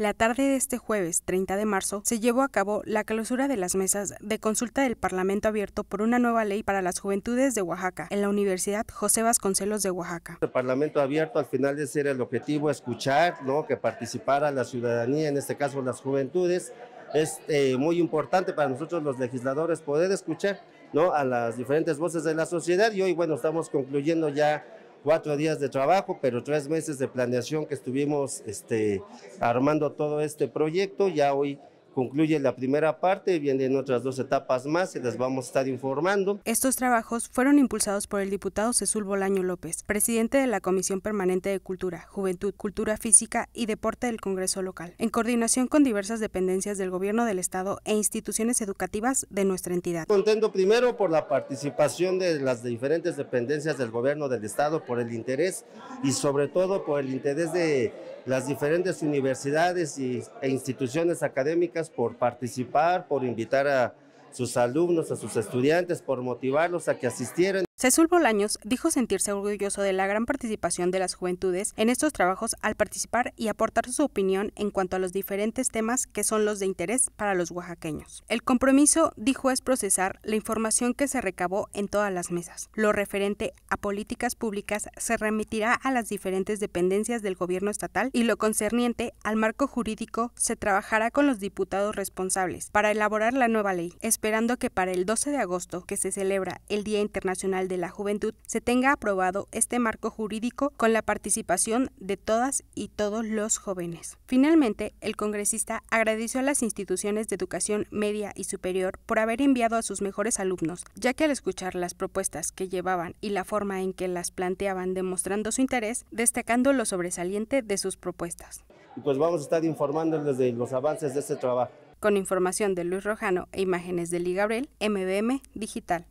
La tarde de este jueves 30 de marzo se llevó a cabo la clausura de las mesas de consulta del Parlamento abierto por una nueva ley para las juventudes de Oaxaca en la Universidad José Vasconcelos de Oaxaca. El Parlamento abierto al final de ser el objetivo, escuchar, que participara la ciudadanía, en este caso las juventudes. Es eh, muy importante para nosotros los legisladores poder escuchar a las diferentes voces de la sociedad y hoy bueno estamos concluyendo ya cuatro días de trabajo, pero tres meses de planeación que estuvimos este, armando todo este proyecto. Ya hoy concluye la primera parte, vienen otras dos etapas más, y las vamos a estar informando. Estos trabajos fueron impulsados por el diputado Cecil Bolaño López, presidente de la Comisión Permanente de Cultura, Juventud, Cultura Física y Deporte del Congreso Local, en coordinación con diversas dependencias del Gobierno del Estado e instituciones educativas de nuestra entidad. Contento primero por la participación de las diferentes dependencias del Gobierno del Estado, por el interés y sobre todo por el interés de las diferentes universidades y, e instituciones académicas por participar, por invitar a sus alumnos, a sus estudiantes, por motivarlos a que asistieran. Cecil Bolaños dijo sentirse orgulloso de la gran participación de las juventudes en estos trabajos al participar y aportar su opinión en cuanto a los diferentes temas que son los de interés para los oaxaqueños. El compromiso, dijo, es procesar la información que se recabó en todas las mesas. Lo referente a políticas públicas se remitirá a las diferentes dependencias del gobierno estatal y lo concerniente al marco jurídico se trabajará con los diputados responsables para elaborar la nueva ley, esperando que para el 12 de agosto, que se celebra el Día Internacional de la Juventud se tenga aprobado este marco jurídico con la participación de todas y todos los jóvenes. Finalmente, el congresista agradeció a las instituciones de educación media y superior por haber enviado a sus mejores alumnos, ya que al escuchar las propuestas que llevaban y la forma en que las planteaban demostrando su interés, destacando lo sobresaliente de sus propuestas. Y pues vamos a estar informándoles de los avances de este trabajo. Con información de Luis Rojano e imágenes de Liga Gabriel, MBM Digital.